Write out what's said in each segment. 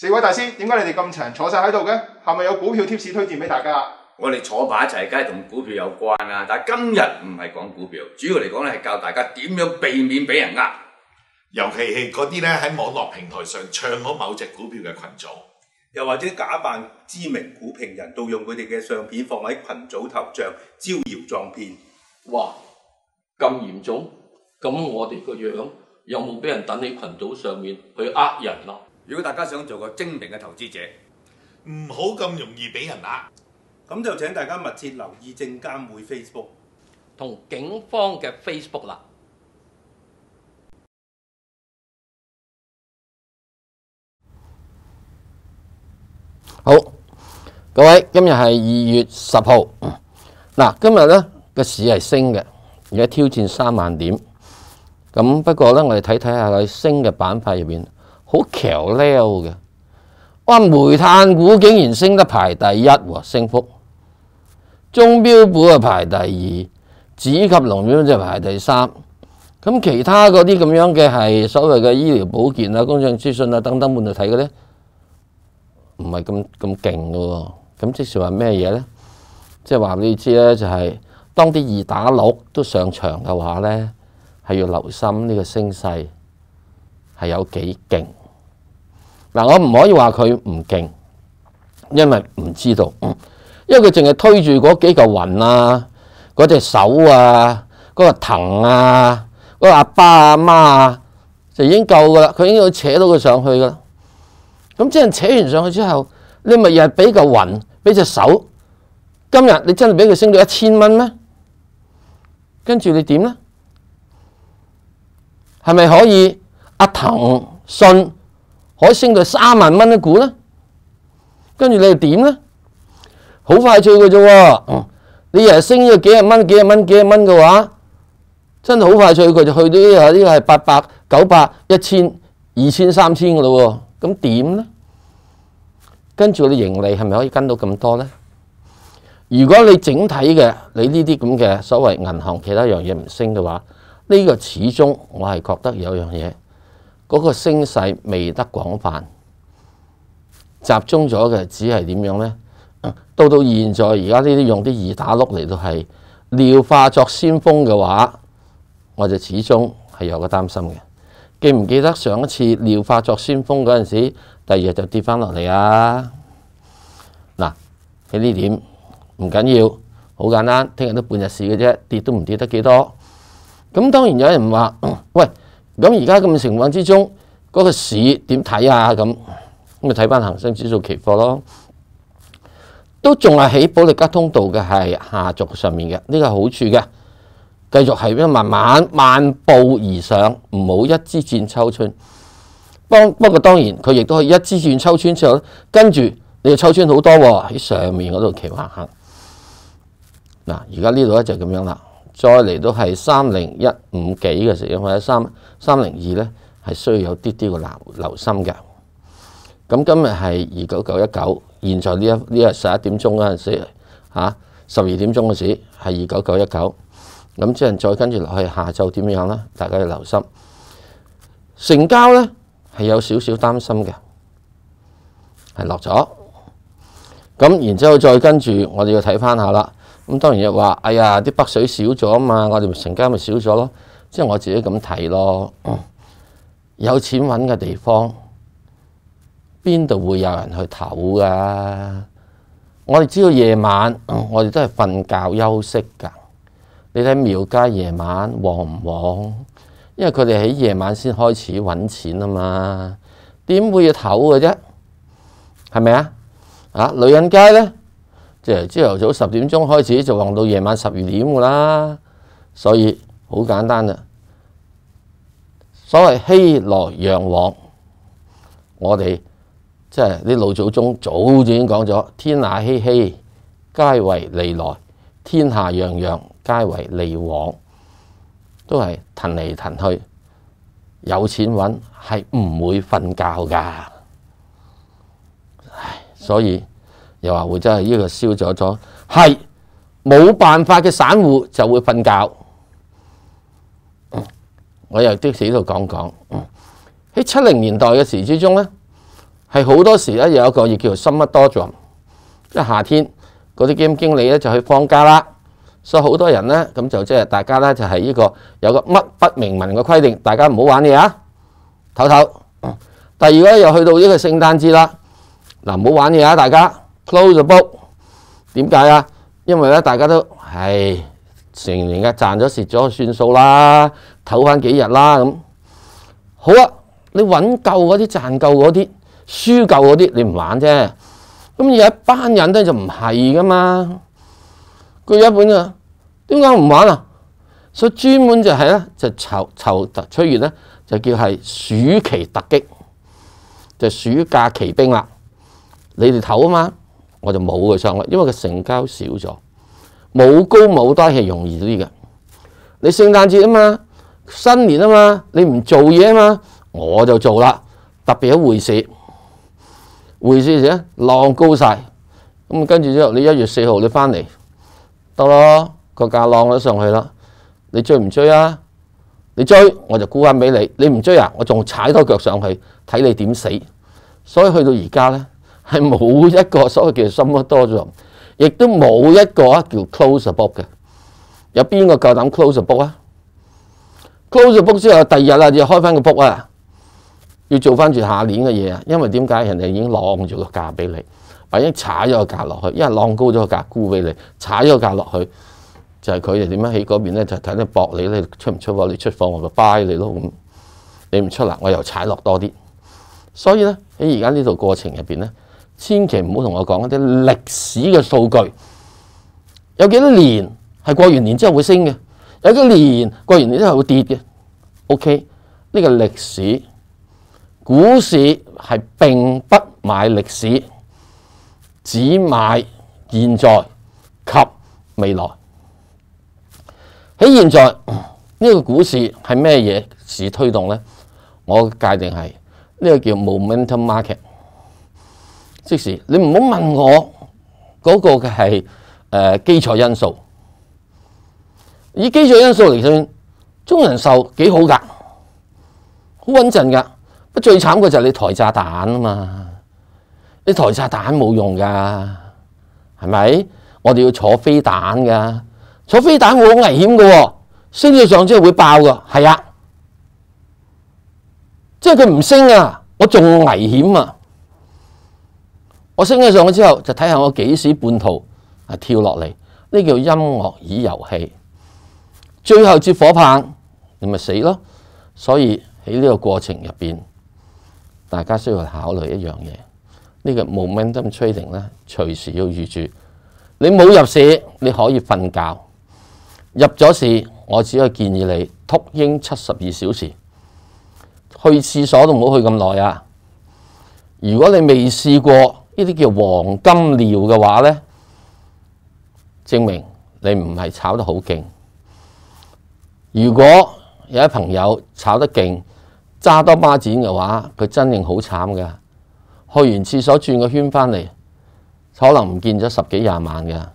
四位大师，点解你哋咁长坐晒喺度嘅？系咪有股票 t 士推荐俾大家？我哋坐埋一齐，梗系同股票有关啦。但系今日唔系讲股票，主要嚟讲咧系教大家点样避免俾人呃，尤其系嗰啲咧喺网络平台上唱好某只股票嘅群组，又或者假扮知名股评人盗用佢哋嘅相片放喺群组头像招摇撞骗。哇！咁严重，咁我哋个样有冇俾人等喺群组上面去呃人啊？如果大家想做个精明嘅投资者，唔好咁容易俾人呃。咁就请大家密切留意证监会 Facebook 同警方嘅 Facebook 啦。好，各位，今日系二月十号，嗱，今日咧个市系升嘅，而家挑战三万点。咁不过咧，我哋睇睇下佢升嘅板块入边。好橋溜嘅，哇！煤炭股竟然升得排第一喎，升幅；中標股啊排第二，紫及龍咁就排第三。咁其他嗰啲咁樣嘅係所謂嘅醫療保健啊、公众資訊啊等等，换嚟睇嘅咧，唔係咁咁勁嘅喎。咁即是話咩嘢咧？即系話俾你知咧，就係當啲二打六都上場嘅話咧，係要留心呢個升勢係有幾勁。嗱，我唔可以话佢唔劲，因为唔知道，因为佢净系推住嗰几嚿云啊，嗰只手啊，嗰个藤啊，嗰个阿爸阿妈啊，就已经够噶啦，佢已经要扯到佢上去噶啦。咁即系扯完上去之后，你咪又系俾嚿云，俾只手。今日你真系俾佢升到一千蚊咩？跟住你点呢？系咪可以阿藤信？可以升到三万蚊一股呢？跟住你又点咧？好快脆嘅啫喎，你日日升呢个几廿蚊、几廿蚊、几廿蚊嘅话，真系好快脆，佢就去到呢个呢个系八百、九百、一千、二千、三千嘅咯喎。咁点咧？跟住你盈利系咪可以跟到咁多咧？如果你整体嘅你呢啲咁嘅所谓银行其他样嘢唔升嘅话，呢个始终我系觉得有样嘢。嗰個聲勢未得廣泛，集中咗嘅只係點樣呢？到到現在而家呢啲用啲二打碌嚟到係尿化作先鋒嘅話，我就始終係有個擔心嘅。記唔記得上一次尿化作先鋒嗰陣時，第二日就跌翻落嚟啊？嗱，喺呢點唔緊要，好簡單，聽日都半日市嘅啫，跌都唔跌得幾多。咁當然有人話：喂！咁而家咁嘅情況之中，嗰個市點睇啊？咁咁咪睇翻恒生指數期貨咯，都仲係喺保利吉通道嘅係下續上面嘅，呢個好處嘅，繼續係慢慢慢步而上，唔好一支箭抽穿。不不過當然，佢亦都可以一支箭抽穿之後，跟住你又抽穿好多喺上面嗰度企翻行。嗱，而家呢度咧就咁樣啦。再嚟到系三零一五几嘅时候，或者三三零二咧，系需要有啲啲嘅留留心嘅。咁今日系二九九一九，现在呢一呢日十一点钟嘅时，吓十二点钟嘅时系二九九一九。咁即系再跟住落去下昼点样呢？大家要留心，成交咧系有少少担心嘅，系落咗。咁然之后再跟住，我哋要睇翻下啦。咁當然又話：哎呀，啲北水少咗啊嘛，我哋成交咪少咗咯。即係我自己咁睇咯。有錢揾嘅地方，邊度會有人去唞噶？我哋知道夜晚，我哋都係瞓覺休息㗎。你睇廟街夜晚旺唔旺？因為佢哋喺夜晚先開始揾錢啊嘛。點會要唞嘅啫？係咪啊？啊，女人街呢？即系朝头早十点钟开始，就旺到夜晚十二点噶啦，所以好简单啦。所谓熙来攘往，我哋即系啲老祖宗早就已经讲咗：天下熙熙，皆为利来；天下攘攘，皆为利往。都系腾嚟腾去，有钱揾系唔会瞓觉噶，所以。又話會真係呢個燒咗咗，係冇辦法嘅。散户就會瞓覺。我又啲喺度講講喺七零年代嘅時之中咧，係好多時咧有一個亦叫做 summer d 乜多狀，即係夏天嗰啲經理咧就去放假啦，所以好多人咧咁就即係大家咧就係呢個有個乜不明文嘅規定，大家唔好玩嘢啊，唞唞。第二咧又去到呢個聖誕節啦，嗱唔好玩嘢啊，大家。close the book，点解啊？因为咧大家都唉，成年嘅赚咗蚀咗算数啦，唞翻几日啦咁。好啊，你揾够嗰啲赚够嗰啲输够嗰啲，你唔玩啫。咁有一班人咧就唔系噶嘛，佢有一本啊，点解唔玩啊？所以专门就系咧就筹筹特出现咧，就叫系暑期突击，就暑假奇兵啦。你哋唞啊嘛～我就冇佢上落，因為佢成交少咗，冇高冇低係容易啲嘅。你聖誕節啊嘛，新年啊嘛，你唔做嘢啊嘛，我就做啦。特別喺匯市，匯市時浪高晒。咁跟住之後，你一月四號你翻嚟得咯，個價浪咗上去啦。你追唔追啊？你追我就沽翻俾你，你唔追啊，我仲踩多腳上去睇你點死。所以去到而家咧。系冇一個所謂叫 s u m i l r 多咗，亦都冇一個叫 close book 嘅。有邊個夠膽 close book 啊？close book 之後，第二日啊，要開翻個 book 啊，要做翻住下年嘅嘢啊。因為點解人哋已經浪咗個價俾你，或者踩咗個價落去，因為浪高咗個價估俾你，踩咗個價落去，就係佢哋點樣喺嗰邊咧，就睇你搏你咧出唔出貨，你出貨我咪 buy 你咯咁，你唔出啦，我又踩落多啲。所以咧喺而家呢度過程入邊咧。千祈唔好同我讲一啲历史嘅数据，有几多年系过完年之后会升嘅，有几年过完年之后会跌嘅。OK，呢个历史股市系并不买历史，只买现在及未来。喺现在呢个股市系咩嘢市推动咧？我界定系呢个叫 momentum market。即是你唔好問我嗰個嘅係誒基礎因素，以基礎因素嚟算，中人壽幾好噶，好穩陣噶。不最慘嘅就係你抬炸彈啊嘛，你抬炸彈冇用噶，係咪？我哋要坐飛彈噶，坐飛彈我好危險噶、喎，升咗上之後會爆噶，係啊，即係佢唔升啊，我仲危險啊！我升咗上去之后，就睇下我几时半途啊跳落嚟，呢叫音乐與游戏。最后接火棒，你咪死咯。所以喺呢个过程入边，大家需要考虑一样嘢，呢个 momentum trading 咧，随时要预住。你冇入市，你可以瞓觉；入咗市，我只以建议你秃鹰七十二小时去厕所都唔好去咁耐啊。如果你未试过，呢啲叫黃金料嘅話咧，證明你唔係炒得好勁。如果有啲朋友炒得勁，揸多孖展嘅話，佢真係好慘噶。去完廁所轉個圈翻嚟，可能唔見咗十幾廿萬嘅，呢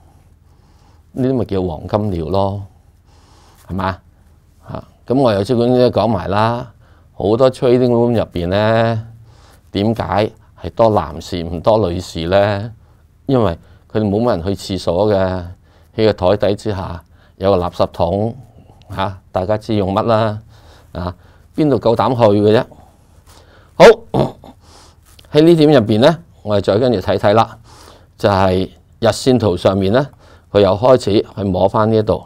啲咪叫黃金料咯，係嘛？咁我又即管講埋啦，好多吹 o m 入面呢，點解？系多男士唔多女士咧，因为佢哋冇乜人去厕所嘅，喺个台底之下有个垃圾桶吓，大家知用乜啦啊？边度够胆去嘅啫？好喺呢点入边咧，我哋再跟住睇睇啦。就系日线图上面咧，佢又开始去摸翻呢一度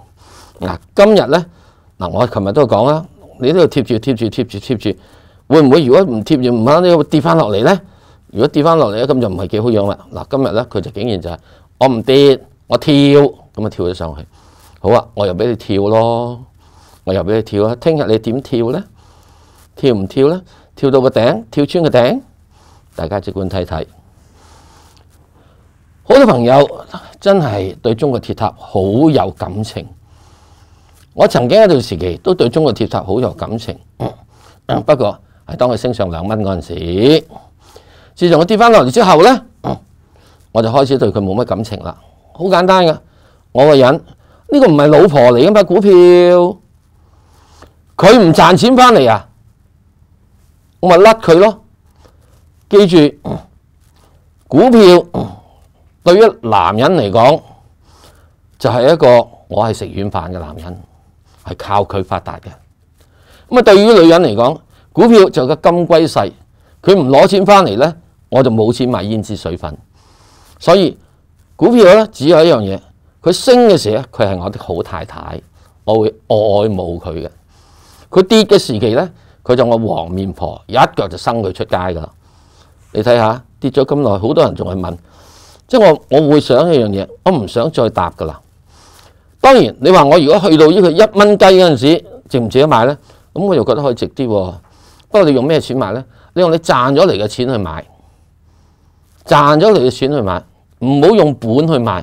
嗱。今日咧嗱，我琴日都讲啦，你都要贴住贴住贴住贴住，会唔会如果唔贴住唔啱，呢，会跌翻落嚟咧？如果跌翻落嚟咧，咁就唔系幾好樣啦。嗱，今日咧佢就竟然就係我唔跌，我跳，咁啊跳咗上去。好啊，我又俾你跳咯，我又俾你跳啊。聽日你點跳咧？跳唔跳咧？跳到個頂，跳穿個頂，大家只管睇睇。好多朋友真係對中國鐵塔好有感情。我曾經一段時期都對中國鐵塔好有感情。不過係當佢升上兩蚊嗰陣時。自从我跌翻落嚟之后咧，我就开始对佢冇乜感情啦。好简单噶，我个人呢个唔系老婆嚟噶嘛，股票佢唔赚钱翻嚟啊，我咪甩佢咯。记住，股票对于男人嚟讲就系一个我系食软饭嘅男人，系靠佢发达嘅。咁啊，对于女人嚟讲，股票就个金龟婿，佢唔攞钱翻嚟咧。我就冇錢買胭脂水粉，所以股票咧只有一樣嘢，佢升嘅時咧佢係我的好太太，我會愛慕佢嘅。佢跌嘅時期咧，佢就我黃面婆，一腳就生佢出街噶啦。你睇下跌咗咁耐，好多人仲係問，即係我我會想一樣嘢，我唔想再答噶啦。當然你話我如果去到呢個一蚊雞嗰陣時值唔值得買咧，咁我就覺得可以值啲。不過你用咩錢買呢？你用你賺咗嚟嘅錢去買。赚咗你嘅钱去买，唔好用本去买，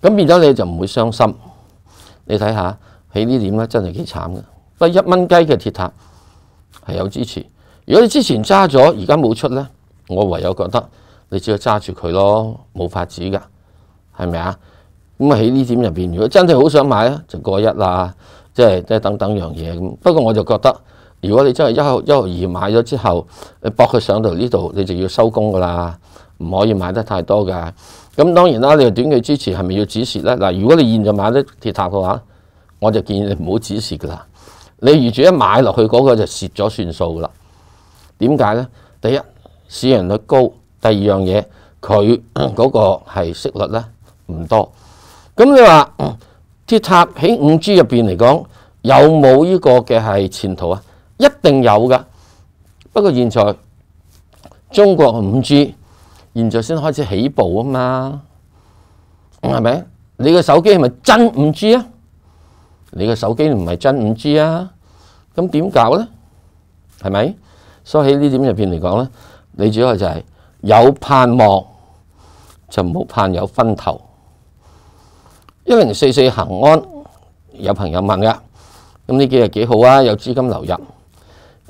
咁变咗你就唔会伤心。你睇下起呢点咧，真系几惨嘅。不过一蚊鸡嘅铁塔系有支持。如果你之前揸咗，而家冇出咧，我唯有觉得你只要揸住佢咯，冇法子噶，系咪啊？咁啊，起呢点入边，如果真係好想买咧，就过一啦，即系即系等等样嘢咁。不过我就觉得。如果你真係一毫一毫二買咗之後，你搏佢上到呢度，你就要收工噶啦，唔可以買得太多噶。咁當然啦，你短期支持係咪要指示呢？嗱，如果你現在買啲鐵塔嘅話，我就建議你唔好指示噶啦。你預住一買落去嗰個就蝕咗算數噶啦。點解呢？第一市盈率高，第二樣嘢佢 嗰個係息率呢唔多。咁你話鐵塔喺五 G 入面嚟講有冇呢個嘅係前途啊？一定有噶，不过现在中国五 G 现在先开始起步啊嘛，系咪？你個手机系咪真五 G 啊？你個手机唔系真五 G 啊？咁点搞咧？系咪？所以喺呢点入边嚟讲咧，你主要就系有盼望就唔好盼有分头。一零四四恒安有朋友问噶，咁呢几日几好啊？有资金流入。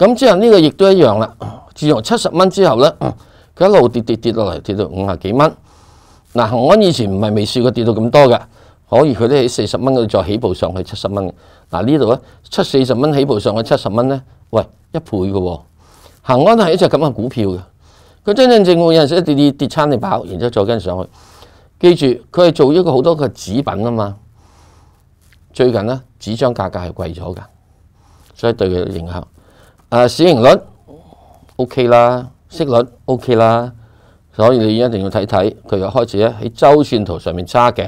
咁之後呢個亦都一樣啦。自從七十蚊之後咧，佢一路跌跌跌落嚟，跌到五啊幾蚊。嗱，恒安以前唔係未試過跌到咁多嘅，可以佢都喺四十蚊嗰度再起步上去七十蚊。嗱呢度咧，七四十蚊起步上去七十蚊咧，喂一倍嘅喎。恒安係一隻咁嘅股票嘅，佢真真正正會有人一跌跌跌差你爆，然之後再跟上去。記住佢係做一個好多嘅紙品啊嘛。最近咧紙張價格係貴咗嘅，所以對佢影響。啊市盈率 OK 啦，息率 OK 啦，所以你一定要睇睇，佢又開始咧喺周线图上面揸颈，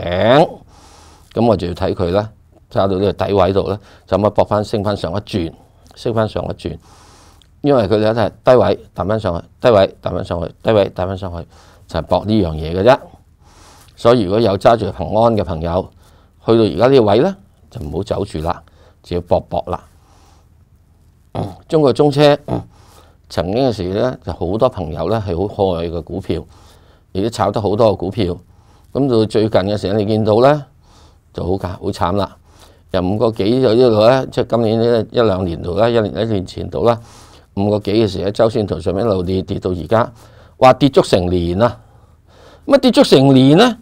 咁我就要睇佢啦，揸到呢个底位度咧，就咁啊搏翻升翻上一转，升翻上一转，因为佢哋一系低位弹翻上去，低位弹翻上去，低位弹翻上去就系搏呢样嘢嘅啫。所以如果有揸住平安嘅朋友，去到而家呢个位咧，就唔好走住啦，就要搏搏啦。中国中车曾经嘅时咧，就好多朋友咧系好可爱嘅股票，亦都炒得好多嘅股票。咁到最近嘅时，你见到咧就好慘好惨啦！由五个几就一路咧，即系今年一一两年度啦，一年一年前度啦，五个几嘅时喺周线图上面一路跌跌到而家，话跌足成年啦。啊跌足成年咧，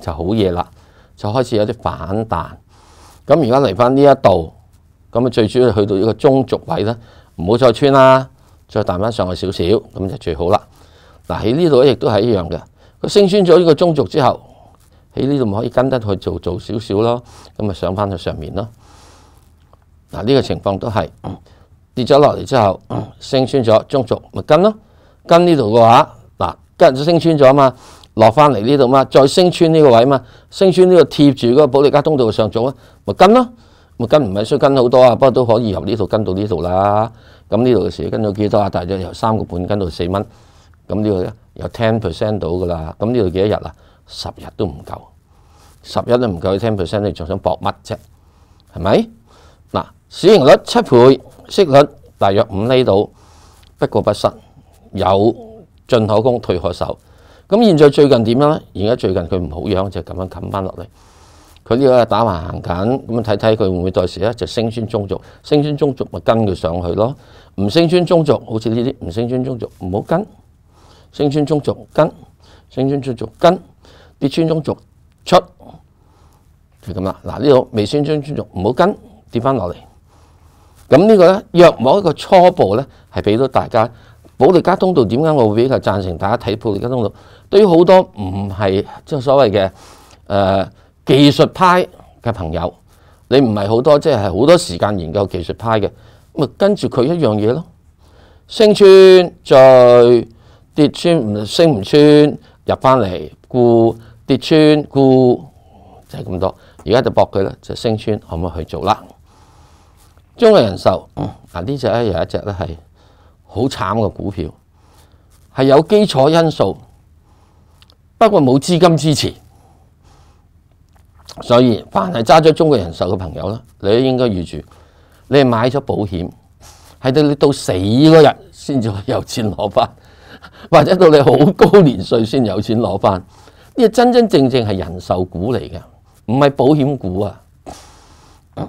就好嘢啦，就开始有啲反弹。咁而家嚟翻呢一度。咁啊，最主要去到呢個中軸位咧，唔好再穿啦，再彈翻上去少少，咁就最好啦。嗱，喺呢度咧，亦都係一樣嘅。佢升穿咗呢個中軸之後，喺呢度咪可以跟得去做做少少咯，咁啊上翻去上面咯。嗱，呢個情況都係跌咗落嚟之後，升穿咗中軸，咪跟咯。跟呢度嘅話，嗱，跟升穿咗啊嘛，落翻嚟呢度嘛，再升穿呢個位啊嘛，升穿呢個貼住嗰個保利加通道嘅上組啊，咪跟咯。咪跟唔係需跟好多啊，不過都可以由呢度跟到呢度啦。咁呢度嘅寫跟咗幾多啊？大約由三個半跟到四蚊。咁呢度咧有 ten percent 到噶啦。咁呢度幾多日啊？十日都唔夠，十一都唔夠，ten percent 你仲想搏乜啫？係咪？嗱，市盈率七倍，息率大約五厘到，不過不失有進可攻退可守。咁現在最近點咧？而家最近佢唔好樣，就咁樣冚翻落嚟。佢呢個打橫行緊，咁睇睇佢會唔會待時咧？就升穿中族，升穿中族咪跟佢上去咯。唔升穿中族，好似呢啲唔升穿中族唔好跟。升穿中族跟，升穿中族跟，跌穿中族出就咁啦。嗱呢度未升穿中軸，唔好跟，跌翻落嚟。咁呢個咧，若某一個初步咧，係俾到大家保利加通道點解我會比求贊成大家睇保利加通道？對於好多唔係即係所謂嘅誒。技术派嘅朋友，你唔系好多，即系好多时间研究技术派嘅，咁跟住佢一样嘢咯，升穿再跌穿唔升唔穿，入翻嚟固跌穿固就系咁多，而家就搏佢啦，就升穿可唔可以去做啦？中国人寿啊呢只咧有一只咧系好惨嘅股票，系有基础因素，不过冇资金支持。所以，凡系揸咗中國人壽嘅朋友咧，你都應該預住，你係買咗保險，系到你到死嗰日先至有錢攞翻，或者到你好高年歲先有錢攞翻。呢個真真正正係人壽股嚟嘅，唔係保險股啊。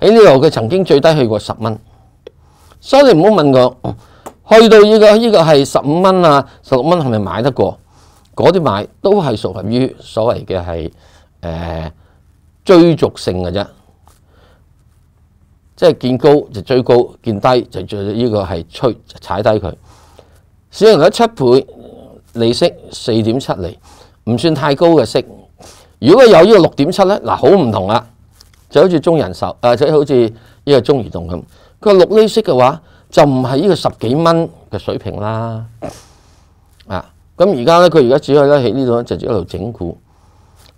喺呢度佢曾經最低去過十蚊，所以你唔好問我，去到依個依個係十五蚊啊，十六蚊係咪買得過？嗰啲買都係屬於所謂嘅係。诶，追逐性嘅啫，即系见高就追高，见低就做呢个系吹踩低佢。市盈率七倍利息四点七厘，唔算太高嘅息。如果有呢个六点七咧，嗱好唔同啦，就好似中人寿啊，或好似呢个中移动咁，佢六厘息嘅话就唔系呢个十几蚊嘅水平啦。啊，咁而家咧，佢而家只可以喺呢度就一路整股。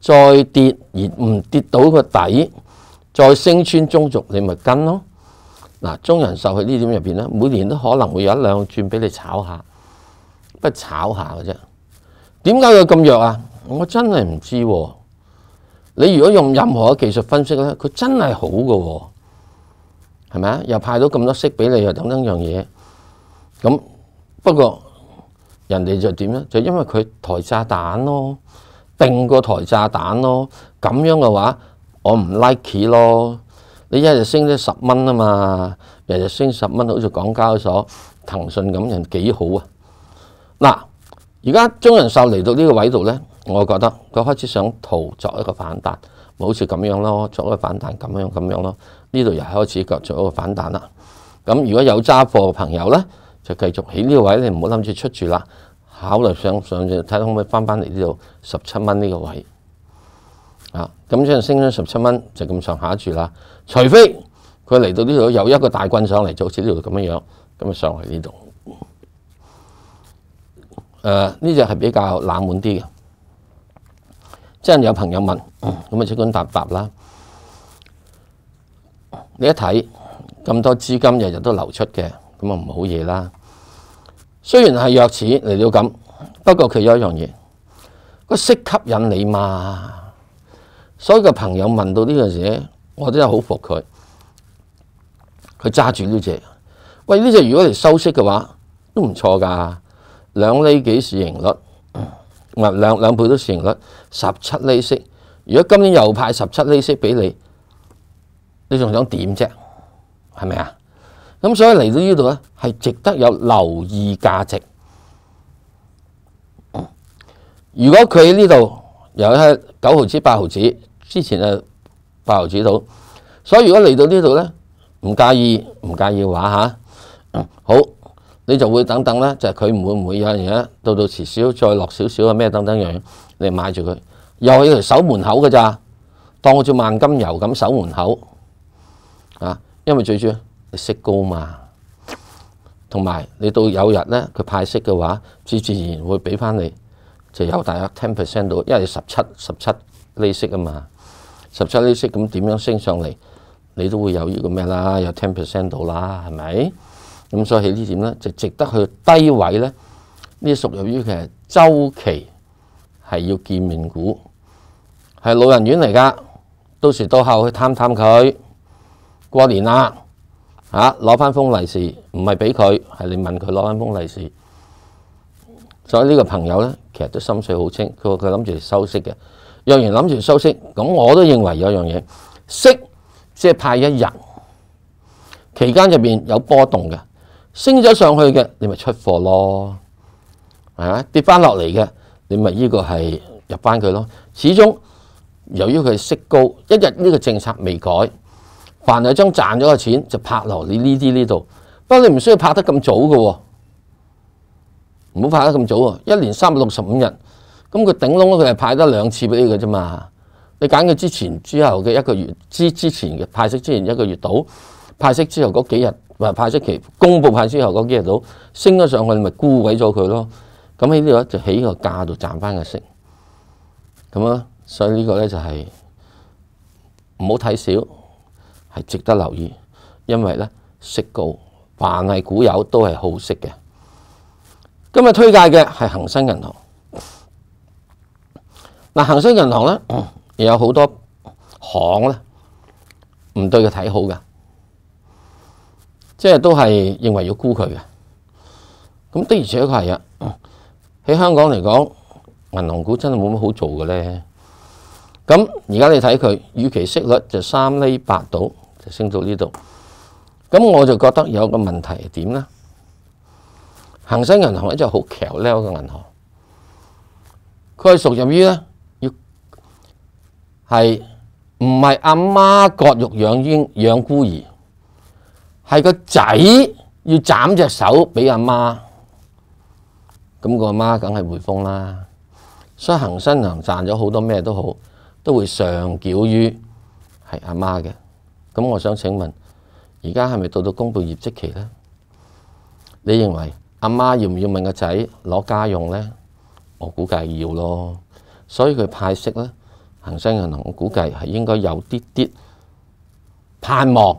再跌而唔跌到個底，再升穿中軸，你咪跟咯。嗱，中人壽喺呢點入邊咧，每年都可能會有一兩轉俾你炒下，不炒下嘅啫。點解佢咁弱啊？我真係唔知。你如果用任何嘅技術分析咧，佢真係好嘅喎，係咪啊？又派到咁多息俾你，又等等樣嘢。咁不過人哋就點咧？就因為佢台炸彈咯。定个台炸弹咯，咁样嘅话我唔 like 咯。你一日升咗十蚊啊嘛，日日升十蚊，好似港交所腾讯咁人几好啊。嗱，而家中人寿嚟到呢个位度咧，我觉得佢开始想做作一个反弹，好似咁样咯，作一个反弹咁样咁样咯。呢度又开始作做一个反弹啦。咁如果有揸货嘅朋友咧，就继续喺呢个位，你唔好谂住出住啦。考慮上上住睇下可唔可以翻翻嚟呢度十七蚊呢個位啊，咁即系升咗十七蚊就咁上下住啦。除非佢嚟到呢度有一個大軍上嚟，就好似呢度咁樣樣，咁啊上嚟呢度。誒，呢只係比較冷門啲嘅。即係有朋友問，咁啊，即管答答啦。你一睇咁多資金日日都流出嘅，咁啊唔好嘢啦。虽然系弱市嚟到咁，不过佢有一样嘢，个色吸引你嘛。所以个朋友问到呢样嘢，我真系好服佢。佢揸住呢只，喂呢只如果嚟收息嘅话都唔错噶，两厘几市盈率，嗱两两倍都市盈率，十七厘息。如果今年又派十七厘息俾你，你仲想点啫？系咪啊？咁所以嚟到呢度咧，系值得有留意價值。如果佢呢度有喺九毫子、八毫子之前啊八毫子到，所以如果嚟到呢度咧，唔介意唔介意嘅話嚇，好你就會等等咧，就係佢唔會唔會有嘢到到遲少再落少少啊咩等等樣，你買住佢又係守門口嘅咋，當好似萬金油咁守門口啊，因為最住。息高嘛，同埋你到有日咧，佢派息嘅話，自自然會俾翻你，就有大約 ten percent 到，因為十七十七利息啊嘛，十七利息咁點樣升上嚟，你都會有呢個咩啦，有 ten percent 到啦，係咪？咁所以呢點咧，就值得去低位咧。呢屬於於其實週期，係要見面股，係老人院嚟噶。到時到後去探探佢，過年啦。吓，攞翻封利是，唔系俾佢，系你问佢攞翻封利是。所以呢个朋友咧，其实都心水好清。佢话佢谂住收息嘅，若然谂住收息，咁我都认为有样嘢息即系派一日，期间入边有波动嘅，升咗上去嘅，你咪出货咯，系嘛？跌翻落嚟嘅，你咪呢个系入翻佢咯。始终由于佢息高，一日呢个政策未改。凡係張賺咗嘅錢就拍落你呢啲呢度，不過你唔需要拍得咁早嘅，唔好拍得咁早啊！一年三百六十五日，咁佢頂籠佢係派得兩次俾你嘅啫嘛。你揀佢之前、之後嘅一個月之之前嘅派息，之前一個月到派息之後嗰幾日，或派息期公布派息後嗰幾日到升咗上去，你咪估鬼咗佢咯。咁喺呢度就喺個價度賺翻個息。咁啊，所以呢個咧就係唔好睇少。系值得留意，因为咧息高，凡系股友都系好息嘅。今日推介嘅系恒生银行。嗱，恒生银行咧，又有好多行咧，唔对佢睇好嘅，即系都系认为要沽佢嘅。咁的而且确系啊，喺香港嚟讲，银行股真系冇乜好做嘅咧。咁而家你睇佢，逾期息率就三厘八度，就升到呢度。咁我就覺得有個問題係點咧？恒生銀行一就好巧咧，一个银行，佢系属於咧，係唔係阿媽割肉養嬰養孤兒，係個仔要斬隻手俾阿媽，咁個阿媽梗係回风啦。所以恒生銀行賺咗好多咩都好。都會上繳於係阿媽嘅，咁我想請問，而家係咪到到公布業績期咧？你認為阿媽要唔要問個仔攞家用咧？我估計要咯，所以佢派息咧，恒生銀行我估計係應該有啲啲盼望。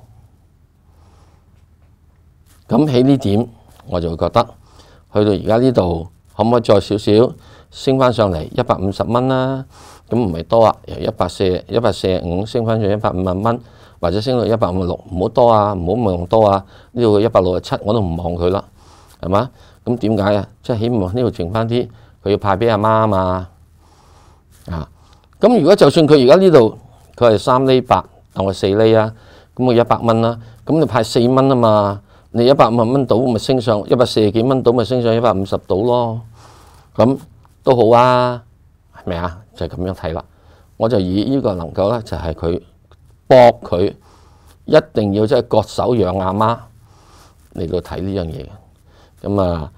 咁喺呢點，我就覺得去到而家呢度。可唔可以再少少升翻上嚟一百五十蚊啦？咁唔系多啊，由一百四、一百四十五升翻上一百五十蚊，或者升到一百五十六，唔好多啊，唔好望多啊。呢度一百六十七，我都唔望佢啦，系嘛？咁点解啊？即系起望呢度存翻啲，佢要派俾阿妈啊嘛。啊，咁如果就算佢而家呢度佢系三厘八，我四厘啊，咁我一百蚊啦，咁你派四蚊啊嘛，你一百五十蚊到，咪升上一百四十几蚊到，咪升上一百五十到咯。咁都好啊，系咪啊？就系咁样睇啦。我就以呢个能够咧，就系佢搏佢一定要即系割手养阿妈嚟到睇呢样嘢咁啊，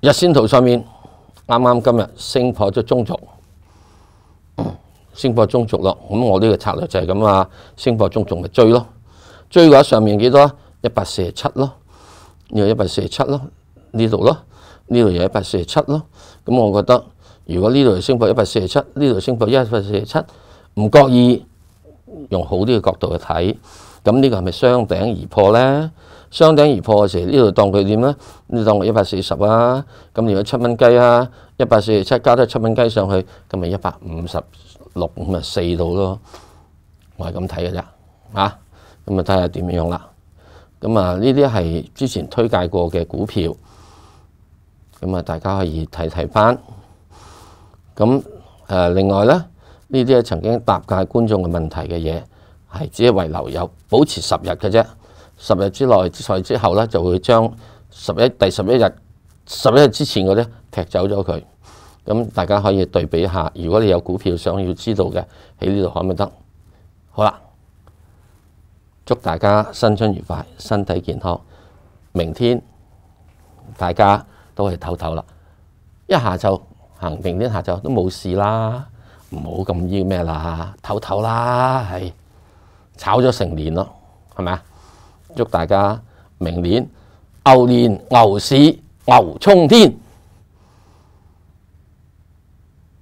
日仙图上面啱啱今日升破咗中轴，升破中轴咯。咁我呢个策略就系咁啊，升破中轴咪追咯。追嘅话上面几多啊？一百四十七咯，要一百四十七咯，呢度咯。呢度又一百四十七咯，咁我覺得如果呢度升破一百四十七，呢度升破一百四十七，唔覺意用好啲嘅角度去睇，咁呢個係咪雙頂而破咧？雙頂而破嘅時，呢度當佢點咧？你當佢一百四十啊，咁如果七蚊雞啊，一百四十七加多七蚊雞上去，咁咪一百五十六咁啊四度咯。我係咁睇嘅啫，嚇，咁啊睇下點樣啦。咁啊呢啲係之前推介過嘅股票。咁啊，大家可以睇睇翻。咁誒，另外咧，呢啲曾經答界觀眾嘅問題嘅嘢，係只係遺留有，保持十日嘅啫。十日之內，再之後咧，就會將十一第十一日、十一日之前嗰啲踢走咗佢。咁大家可以對比一下。如果你有股票想要知道嘅，喺呢度可唔得？好啦，祝大家新春愉快，身體健康。明天大家。都係透透啦，一下就行，明天下晝都冇事啦，唔好咁依咩啦，透透啦，係炒咗成年咯，係咪啊？祝大家明年牛年牛市牛冲天！